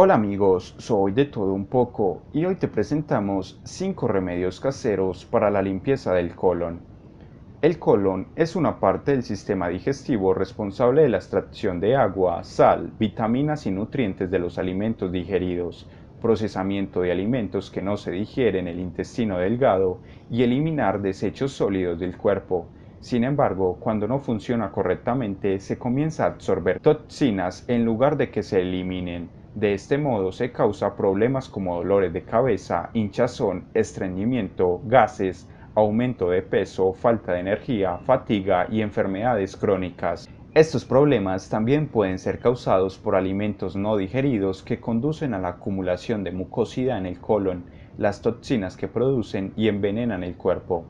Hola amigos, soy de todo un poco y hoy te presentamos 5 remedios caseros para la limpieza del colon. El colon es una parte del sistema digestivo responsable de la extracción de agua, sal, vitaminas y nutrientes de los alimentos digeridos, procesamiento de alimentos que no se digieren en el intestino delgado y eliminar desechos sólidos del cuerpo. Sin embargo, cuando no funciona correctamente, se comienza a absorber toxinas en lugar de que se eliminen de este modo se causa problemas como dolores de cabeza, hinchazón, estreñimiento, gases, aumento de peso, falta de energía, fatiga y enfermedades crónicas. Estos problemas también pueden ser causados por alimentos no digeridos que conducen a la acumulación de mucosidad en el colon, las toxinas que producen y envenenan el cuerpo.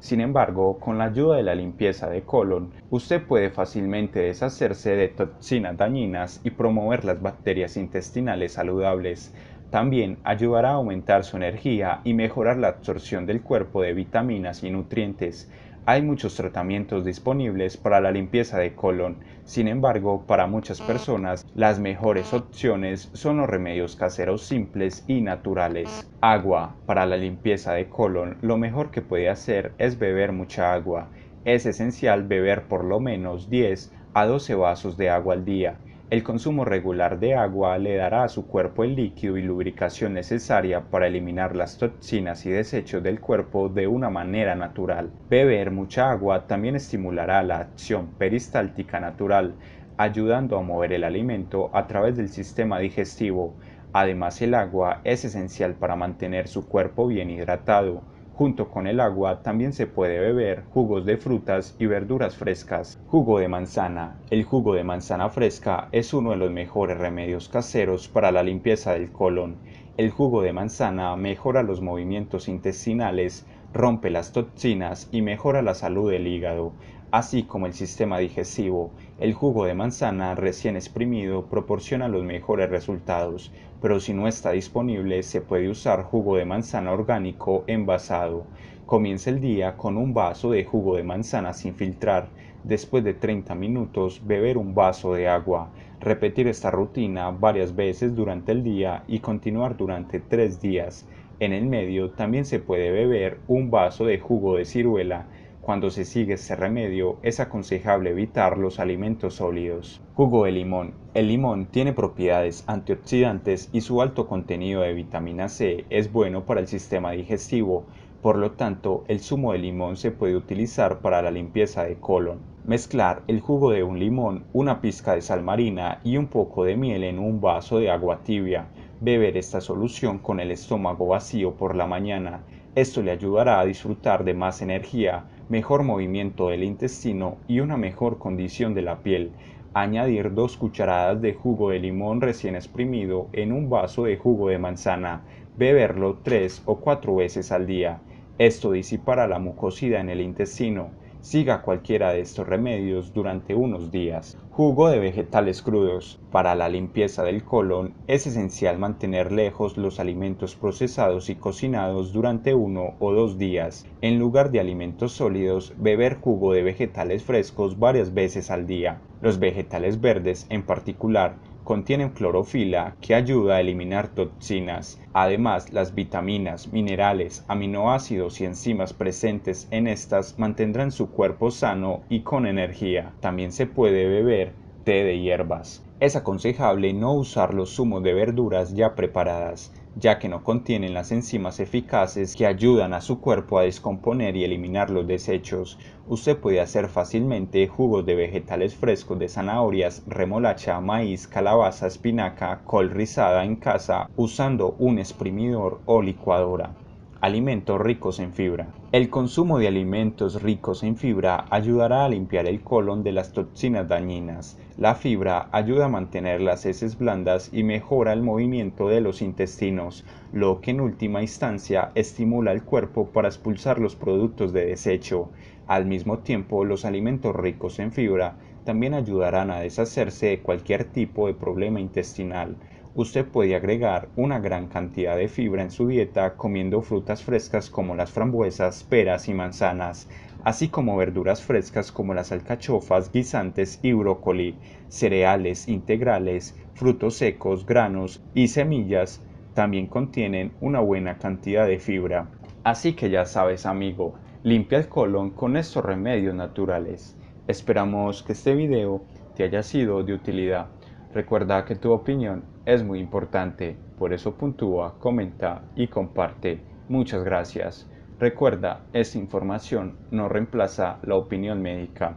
Sin embargo, con la ayuda de la limpieza de colon, usted puede fácilmente deshacerse de toxinas dañinas y promover las bacterias intestinales saludables. También ayudará a aumentar su energía y mejorar la absorción del cuerpo de vitaminas y nutrientes, hay muchos tratamientos disponibles para la limpieza de colon, sin embargo, para muchas mm. personas las mejores mm. opciones son los remedios caseros simples y naturales. Agua. Para la limpieza de colon, lo mejor que puede hacer es beber mucha agua. Es esencial beber por lo menos 10 a 12 vasos de agua al día. El consumo regular de agua le dará a su cuerpo el líquido y lubricación necesaria para eliminar las toxinas y desechos del cuerpo de una manera natural. Beber mucha agua también estimulará la acción peristáltica natural, ayudando a mover el alimento a través del sistema digestivo. Además, el agua es esencial para mantener su cuerpo bien hidratado Junto con el agua también se puede beber jugos de frutas y verduras frescas. Jugo de manzana. El jugo de manzana fresca es uno de los mejores remedios caseros para la limpieza del colon. El jugo de manzana mejora los movimientos intestinales, rompe las toxinas y mejora la salud del hígado así como el sistema digestivo. El jugo de manzana recién exprimido proporciona los mejores resultados, pero si no está disponible se puede usar jugo de manzana orgánico envasado. Comienza el día con un vaso de jugo de manzana sin filtrar. Después de 30 minutos beber un vaso de agua. Repetir esta rutina varias veces durante el día y continuar durante 3 días. En el medio también se puede beber un vaso de jugo de ciruela cuando se sigue este remedio, es aconsejable evitar los alimentos sólidos. Jugo de limón. El limón tiene propiedades antioxidantes y su alto contenido de vitamina C es bueno para el sistema digestivo, por lo tanto, el zumo de limón se puede utilizar para la limpieza de colon. Mezclar el jugo de un limón, una pizca de sal marina y un poco de miel en un vaso de agua tibia. Beber esta solución con el estómago vacío por la mañana. Esto le ayudará a disfrutar de más energía, mejor movimiento del intestino y una mejor condición de la piel. Añadir dos cucharadas de jugo de limón recién exprimido en un vaso de jugo de manzana. Beberlo tres o cuatro veces al día. Esto disipará la mucosidad en el intestino Siga cualquiera de estos remedios durante unos días. Jugo de vegetales crudos. Para la limpieza del colon es esencial mantener lejos los alimentos procesados y cocinados durante uno o dos días. En lugar de alimentos sólidos, beber jugo de vegetales frescos varias veces al día. Los vegetales verdes en particular contienen clorofila que ayuda a eliminar toxinas. Además, las vitaminas, minerales, aminoácidos y enzimas presentes en estas mantendrán su cuerpo sano y con energía. También se puede beber té de hierbas. Es aconsejable no usar los zumos de verduras ya preparadas, ya que no contienen las enzimas eficaces que ayudan a su cuerpo a descomponer y eliminar los desechos. Usted puede hacer fácilmente jugos de vegetales frescos de zanahorias, remolacha, maíz, calabaza, espinaca, col rizada en casa usando un exprimidor o licuadora. Alimentos ricos en fibra. El consumo de alimentos ricos en fibra ayudará a limpiar el colon de las toxinas dañinas. La fibra ayuda a mantener las heces blandas y mejora el movimiento de los intestinos, lo que en última instancia estimula el cuerpo para expulsar los productos de desecho. Al mismo tiempo, los alimentos ricos en fibra también ayudarán a deshacerse de cualquier tipo de problema intestinal. Usted puede agregar una gran cantidad de fibra en su dieta comiendo frutas frescas como las frambuesas, peras y manzanas, así como verduras frescas como las alcachofas, guisantes y brócoli, cereales integrales, frutos secos, granos y semillas también contienen una buena cantidad de fibra. Así que ya sabes amigo, limpia el colon con estos remedios naturales. Esperamos que este video te haya sido de utilidad. Recuerda que tu opinión es muy importante, por eso puntúa, comenta y comparte. Muchas gracias. Recuerda, esta información no reemplaza la opinión médica.